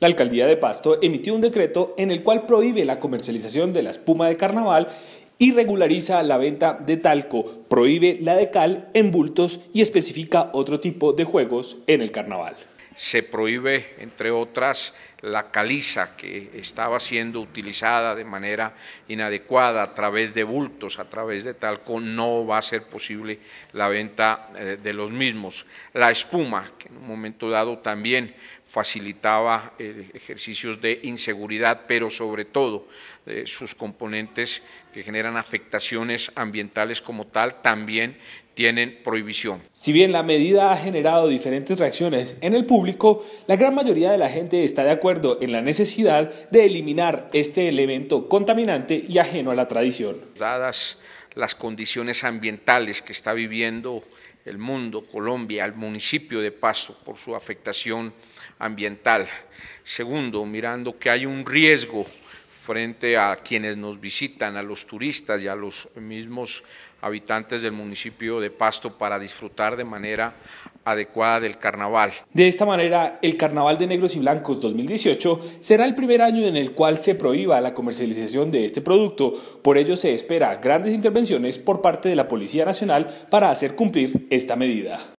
La alcaldía de Pasto emitió un decreto en el cual prohíbe la comercialización de la espuma de carnaval y regulariza la venta de talco, prohíbe la de cal en bultos y especifica otro tipo de juegos en el carnaval. Se prohíbe, entre otras, la caliza que estaba siendo utilizada de manera inadecuada a través de bultos, a través de talco, no va a ser posible la venta eh, de los mismos. La espuma, que en un momento dado también facilitaba eh, ejercicios de inseguridad, pero sobre todo eh, sus componentes que generan afectaciones ambientales como tal también tienen prohibición. Si bien la medida ha generado diferentes reacciones en el público, la gran mayoría de la gente está de acuerdo en la necesidad de eliminar este elemento contaminante y ajeno a la tradición. Dadas las condiciones ambientales que está viviendo el mundo, Colombia, el municipio de Paso por su afectación ambiental. Segundo, mirando que hay un riesgo frente a quienes nos visitan, a los turistas y a los mismos habitantes del municipio de Pasto para disfrutar de manera adecuada del carnaval. De esta manera, el Carnaval de Negros y Blancos 2018 será el primer año en el cual se prohíba la comercialización de este producto. Por ello se espera grandes intervenciones por parte de la Policía Nacional para hacer cumplir esta medida.